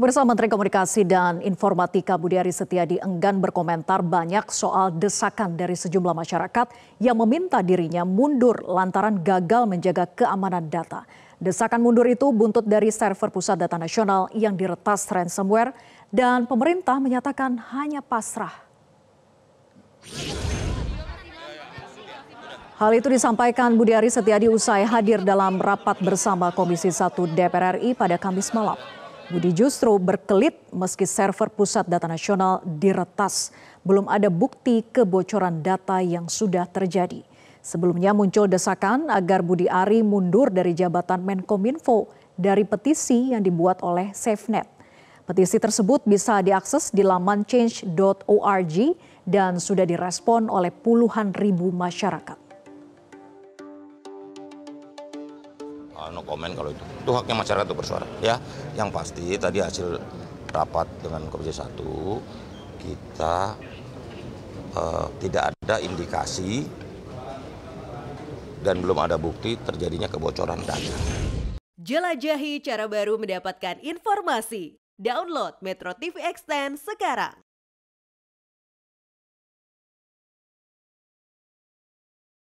Pemirsa Menteri Komunikasi dan Informatika Budi Ari Setiadi enggan berkomentar banyak soal desakan dari sejumlah masyarakat yang meminta dirinya mundur lantaran gagal menjaga keamanan data. Desakan mundur itu buntut dari server Pusat Data Nasional yang diretas ransomware dan pemerintah menyatakan hanya pasrah. Hal itu disampaikan Budi Ari Setiadi usai hadir dalam rapat bersama Komisi 1 DPR RI pada Kamis malam. Budi justru berkelit meski server pusat data nasional diretas. Belum ada bukti kebocoran data yang sudah terjadi. Sebelumnya muncul desakan agar Budi Ari mundur dari jabatan Menkominfo dari petisi yang dibuat oleh SafeNet. Petisi tersebut bisa diakses di laman change.org dan sudah direspon oleh puluhan ribu masyarakat. no anu, komen kalau itu. Itu haknya masyarakat untuk bersuara. Ya, yang pasti tadi hasil rapat dengan Komisi 1 kita uh, tidak ada indikasi dan belum ada bukti terjadinya kebocoran data. Jelajahi cara baru mendapatkan informasi. Download Metro TV Extend sekarang.